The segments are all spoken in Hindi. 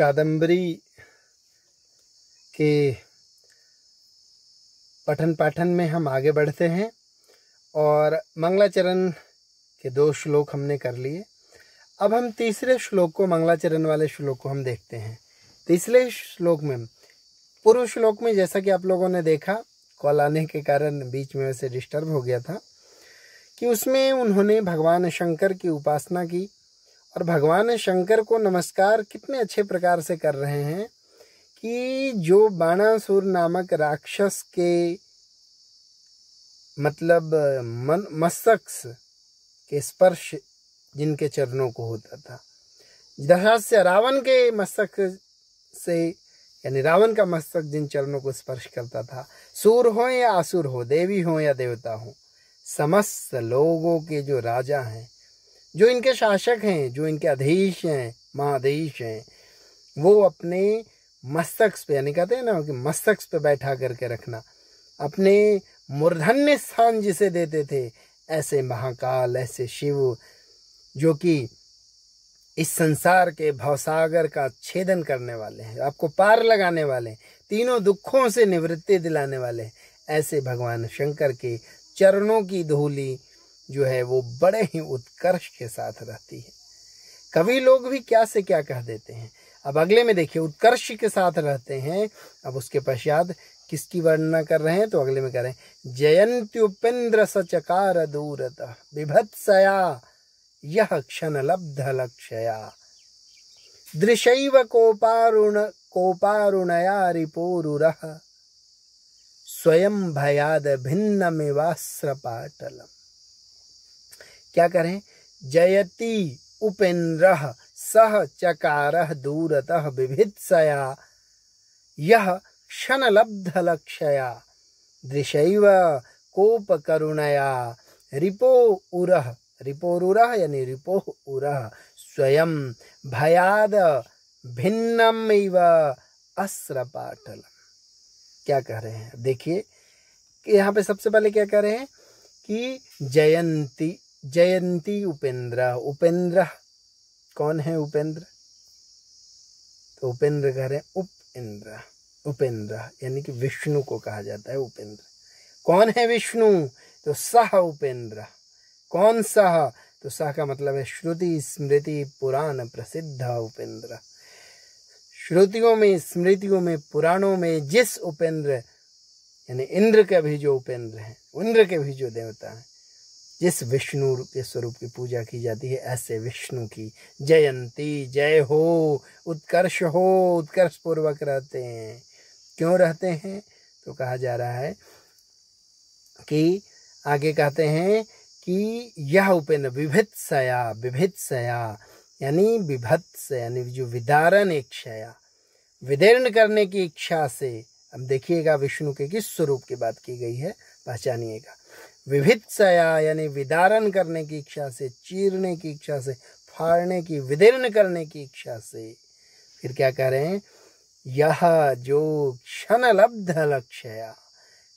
कादम्बरी के पठन पाठन में हम आगे बढ़ते हैं और मंगलाचरण के दो श्लोक हमने कर लिए अब हम तीसरे श्लोक को मंगलाचरण वाले श्लोक को हम देखते हैं तीसरे श्लोक में पूर्व श्लोक में जैसा कि आप लोगों ने देखा कॉल आने के कारण बीच में वैसे डिस्टर्ब हो गया था कि उसमें उन्होंने भगवान शंकर की उपासना की और भगवान शंकर को नमस्कार कितने अच्छे प्रकार से कर रहे हैं कि जो बाणासुर नामक राक्षस के मतलब मन मस्तक के स्पर्श जिनके चरणों को होता था दशास्य रावण के मस्तक से यानी रावण का मस्तक जिन चरणों को स्पर्श करता था सूर हो या असुर हो देवी हो या देवता हो समस्त लोगों के जो राजा हैं जो इनके शासक हैं जो इनके अधीश हैं महाधीश हैं वो अपने मस्तक पे यानी कहते हैं ना कि मस्तक पे बैठा करके रखना अपने मूर्धन्य स्थान जिसे देते थे ऐसे महाकाल ऐसे शिव जो कि इस संसार के भवसागर का छेदन करने वाले हैं आपको पार लगाने वाले हैं तीनों दुखों से निवृत्ति दिलाने वाले हैं ऐसे भगवान शंकर के चरणों की धूली जो है वो बड़े ही उत्कर्ष के साथ रहती है कवि लोग भी क्या से क्या कह देते हैं अब अगले में देखिए उत्कर्ष के साथ रहते हैं अब उसके पश्चात किसकी वर्णना कर रहे हैं तो अगले में कर रहे हैं जयंती उपेंद्र सचकार दूरत विभत्सया यह क्षण लब्ध लक्षया दृशैव कोपारुण कोपारुणया रिपोरुर स्वयं भयाद पाटलम क्या करें जयति उपेन्द्र सह चकार दूरतः विभित्सया यह क्षणलब्धलक्षया दृशैव करुणया रिपो उरह रिपोरुरह यानी रिपो उरह स्वयं भयाद भिन्नम इव पाटल क्या कह रहे हैं देखिए यहाँ पे सबसे पहले क्या कह रहे हैं कि जयंती जयंती उपेंद्र उपेंद्र कौन है उपेंद्र तो उपेंद्र कह रहे हैं उपेंद्र उपेंद्र यानी कि विष्णु को कहा जाता है उपेंद्र कौन है विष्णु तो सह उपेंद्र कौन सह तो सह का मतलब है श्रुति स्मृति पुराण प्रसिद्ध उपेंद्र श्रुतियों में स्मृतियों में पुराणों में जिस उपेंद्र यानी इंद्र के भी जो उपेंद्र हैं इंद्र के भी जो देवता हैं जिस विष्णु के स्वरूप की पूजा की जाती है ऐसे विष्णु की जयंती जय हो उत्कर्ष हो उत्कर्ष पूर्वक रहते हैं क्यों रहते हैं तो कहा जा रहा है कि आगे कहते हैं कि यह उपेन्द्र विभित सया यानी विभत्स यानी जो विदारण इच्छया विदीर्ण करने की इच्छा से अब देखिएगा विष्णु के किस स्वरूप की बात की गई है पहचानिएगा विभित्सया यानी विदारण करने की इच्छा से चीरने की इच्छा से फाड़ने की विदीर्ण करने की इच्छा से फिर क्या कह रहे हैं यह जो क्षण लब्ध लक्ष्य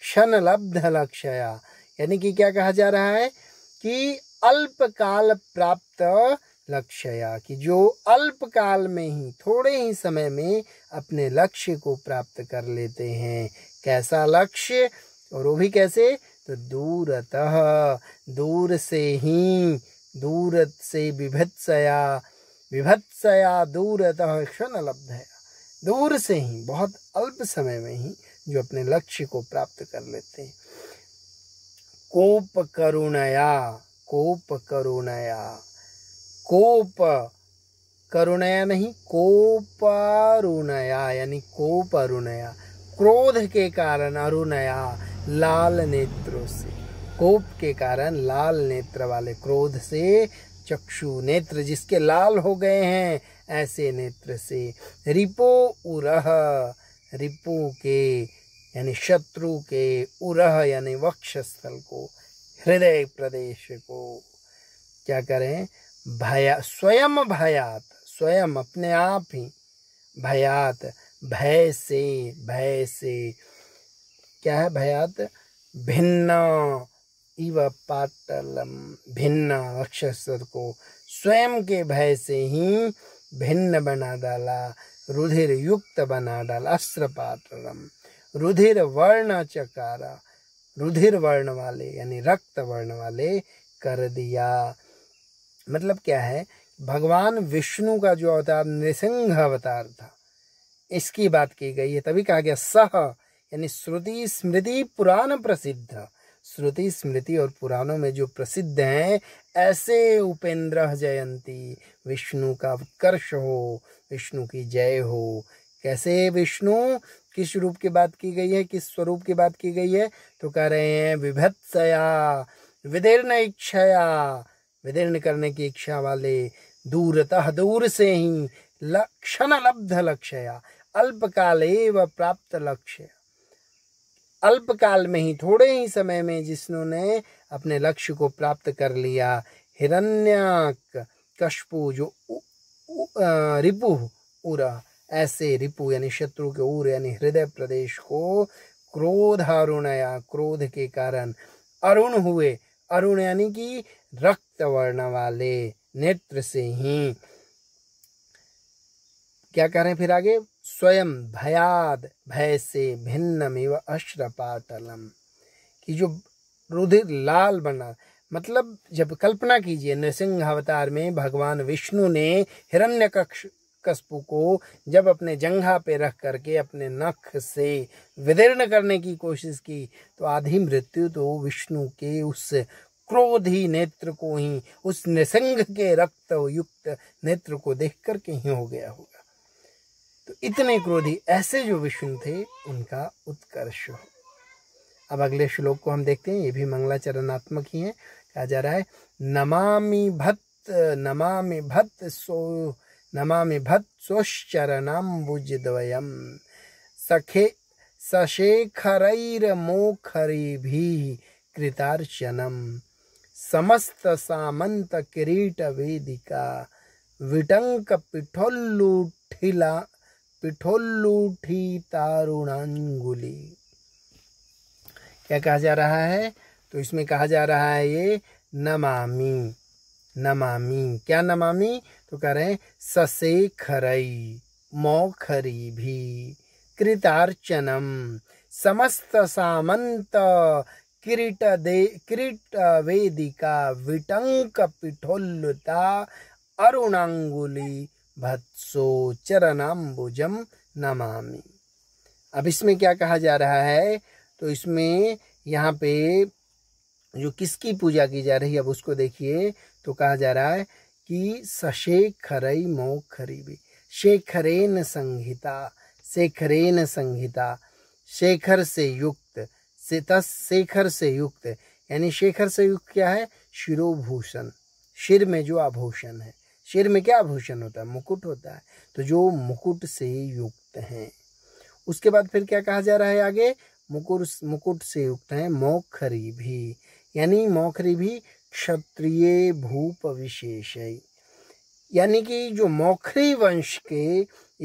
क्षण लब्ध लक्ष्य यानी कि क्या कहा जा रहा है कि अल्पकाल प्राप्त लक्ष्य कि जो अल्पकाल में ही थोड़े ही समय में अपने लक्ष्य को प्राप्त कर लेते हैं कैसा लक्ष्य और वो भी कैसे तो दूरतः दूर से ही दूर से विभत्सया विभत्सया दूरतः क्षण है दूर से ही बहुत अल्प समय में ही जो अपने लक्ष्य को प्राप्त कर लेते हैं कोप करुणया कोप करुणया कोप करुणया नहीं कोपरुणया यानी कोप अरुणया क्रोध के कारण अरुणया लाल नेत्रों से कोप के कारण लाल नेत्र वाले क्रोध से चक्षु नेत्र जिसके लाल हो गए हैं ऐसे नेत्र से रिपो उरह रिपो के यानी शत्रु के उरह यानी वक्षस्थल को हृदय प्रदेश को क्या करें भया स्वयं भयात स्वयं अपने आप ही भयात भय से भय से क्या है भयात भिन्न इव पातलम भिन्न अक्षस्वर को स्वयं के भय से ही भिन्न बना डाला रुधिर युक्त बना डाला अस्त्र पात्रम रुधिर वर्ण चकारा रुधिर वर्ण वाले यानी रक्त वर्ण वाले कर दिया मतलब क्या है भगवान विष्णु का जो अवतार नृसिंह अवतार था इसकी बात की गई है तभी कहा गया सह यानी श्रुति स्मृति पुराण प्रसिद्ध श्रुति स्मृति और पुराणों में जो प्रसिद्ध हैं ऐसे उपेंद्र जयंती विष्णु का उत्कर्ष हो विष्णु की जय हो कैसे विष्णु किस रूप की बात की गई है किस स्वरूप की बात की गई है तो कह रहे हैं विभत्सया विदीर्ण इच्छया विदीर्ण करने की इच्छा वाले दूरतः दूर से ही लक्षण लब्ध लक्ष्य अल्पकाल एव प्राप्त लक्ष्य अल्पकाल में ही थोड़े ही समय में जिसने अपने लक्ष्य को प्राप्त कर लिया हिरण्यक कशपु जो रिपु उरा ऐसे रिपु यानी शत्रु के उर यानी हृदय प्रदेश को क्रोध अरुणया क्रोध के कारण अरुण हुए अरुण यानी कि रक्त वर्ण वाले नेत्र से ही क्या करें फिर आगे स्वयं भयाद भय से भिन्नमिव अश्रपाटलम कि जो रुधिर लाल बना मतलब जब कल्पना कीजिए नृसिंह अवतार में भगवान विष्णु ने हिरण्य कक्ष कस्पु को जब अपने जंघा पे रख करके अपने नख से विदीर्ण करने की कोशिश की तो आधी मृत्यु तो विष्णु के उस क्रोधी नेत्र को ही उस निसंग के रक्त युक्त नेत्र को देख करके ही हो गया होगा तो इतने क्रोधी ऐसे जो विष्णु थे उनका उत्कर्ष हो अब अगले श्लोक को हम देखते हैं ये भी मंगला चरणात्मक ही है कहा जा रहा है नमामि भक्त नमामि भक्त सो नमामि भक्त सोश्चरणाम्बुजद्वयम् सखे किरीट वेदिका विटंक विटङ्कपिठोल्लुठिला पिठोल्लूठी तारुणांगुली क्या कहा जा रहा है तो इसमें कहा जा रहा है ये नमामी नमामी क्या नमामी तो कह रहे हैं ससे खरई मौखरी भी कृतार्चनम समस्त सामंत किरीट दे किरीट वेदिका विटंक पिठोल्लुता अरुणांगुली भत्सोचरणाम्बुजम नमामि अब इसमें क्या कहा जा रहा है तो इसमें यहाँ पे जो किसकी पूजा की जा रही है अब उसको देखिए तो कहा जा रहा है कि सशेखरई खरी खरीबी शेखरेन संहिता शेखरेन संहिता शेखर से युक्त से तस शेखर से युक्त यानी शेखर से युक्त क्या है शिरोभूषण शिर में जो आभूषण है शेर में क्या आभूषण होता है मुकुट होता है तो जो मुकुट से युक्त हैं उसके बाद फिर क्या कहा जा रहा है आगे मुकुर मुकुट से युक्त हैं मौखरी भी यानी मौखरी भी क्षत्रिय भूप विशेष यानी कि जो मौखरी वंश के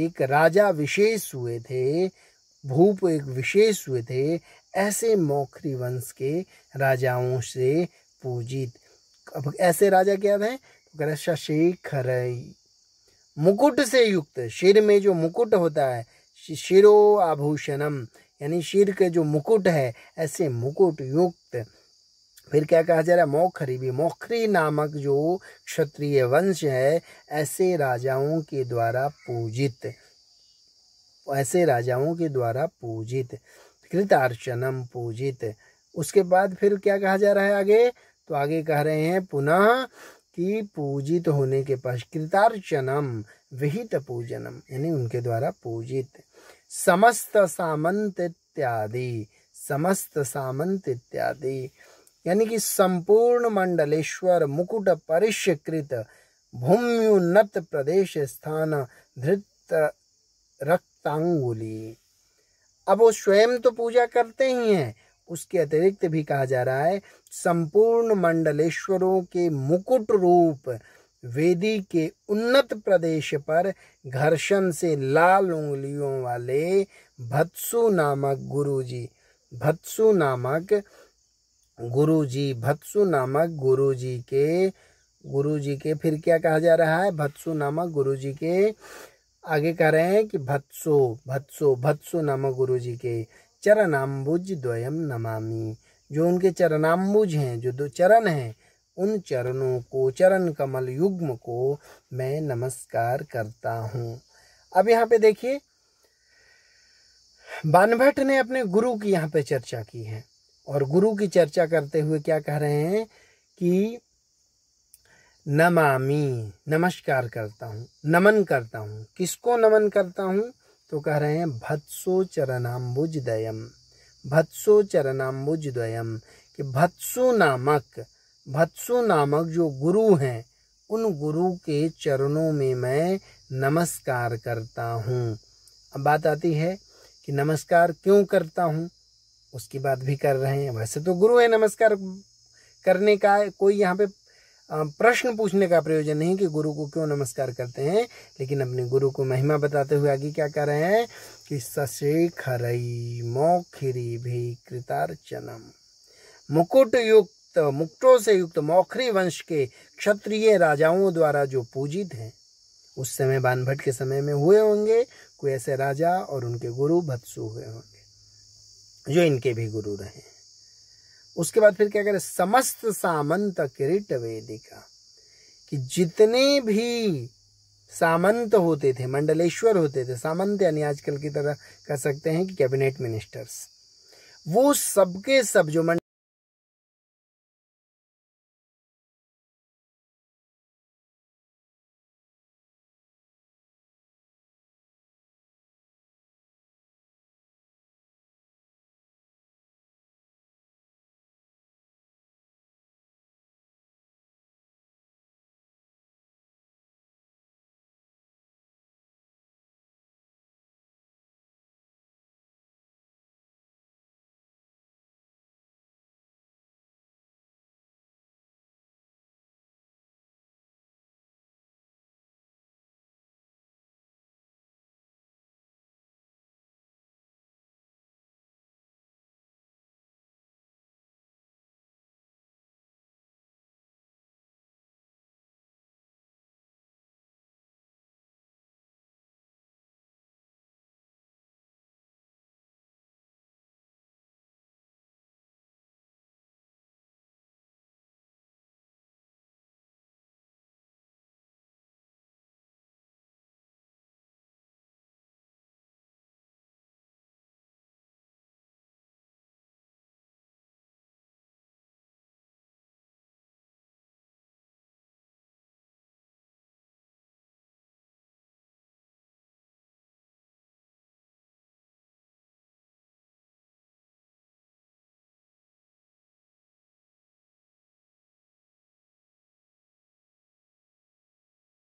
एक राजा विशेष हुए थे भूप एक विशेष हुए थे ऐसे मौखरी वंश के राजाओं से पूजित अब ऐसे राजा क्या थे गणेशा शेखर मुकुट से युक्त शिर में जो मुकुट होता है शिरो आभूषणम यानी शिर के जो मुकुट है ऐसे मुकुट युक्त फिर क्या कहा जा रहा है मोखरी भी मोखरी नामक जो क्षत्रिय वंश है ऐसे राजाओं के द्वारा पूजित ऐसे राजाओं के द्वारा पूजित कृतार्चनम पूजित उसके बाद फिर क्या कहा जा रहा है आगे तो आगे कह रहे हैं पुनः कि पूजित होने के पास कृतार्चनम विहित पूजनम यानी उनके द्वारा पूजित समस्त सामंत इत्यादि समस्त सामंत इत्यादि यानी कि संपूर्ण मंडलेश्वर मुकुट परिष्कृत भूम्युन्नत प्रदेश स्थान धृत रक्तांगुली अब वो स्वयं तो पूजा करते ही हैं उसके अतिरिक्त भी कहा जा रहा है संपूर्ण मंडलेश्वरों के मुकुट रूप वेदी के उन्नत प्रदेश पर घर्षण से लाल उंगलियों वाले भत्सु नामक गुरुजी भत्सु नामक गुरुजी भत्सु नामक गुरुजी के गुरुजी के फिर क्या कहा जा रहा है भत्सु नामक गुरुजी के आगे कह रहे हैं कि भत्सो भत्सो भत्सो नामक गुरुजी के चरणाम्बुज द्वयम नमामि जो उनके चरणाम्बुज हैं जो दो चरण हैं उन चरणों को चरण कमल युग्म को मैं नमस्कार करता हूँ अब यहाँ पे देखिए बानभट्ट ने अपने गुरु की यहाँ पे चर्चा की है और गुरु की चर्चा करते हुए क्या कह रहे हैं कि नमामि नमस्कार करता हूँ नमन करता हूँ किसको नमन करता हूँ तो कह रहे हैं भत्सो दयम भत्सो चरणाम्बुजदयम कि भत्सु नामक भत्सु नामक जो गुरु हैं उन गुरु के चरणों में मैं नमस्कार करता हूँ अब बात आती है कि नमस्कार क्यों करता हूँ उसकी बात भी कर रहे हैं वैसे तो गुरु है नमस्कार करने का कोई यहाँ पे प्रश्न पूछने का प्रयोजन नहीं कि गुरु को क्यों नमस्कार करते हैं लेकिन अपने गुरु को महिमा बताते हुए आगे क्या कह रहे हैं कि सशेखरई मौखरी भी कृतार्चनम मुकुट युक्त मुकुटों से युक्त मौखरी वंश के क्षत्रिय राजाओं द्वारा जो पूजित हैं उस समय बानभट के समय में हुए होंगे कोई ऐसे राजा और उनके गुरु भत्सु हुए होंगे जो इनके भी गुरु रहे उसके बाद फिर क्या करें समस्त सामंत किरीट वेदिका कि जितने भी सामंत होते थे मंडलेश्वर होते थे सामंत यानी आजकल की तरह कह सकते हैं कि कैबिनेट मिनिस्टर्स वो सबके सब जो मंडल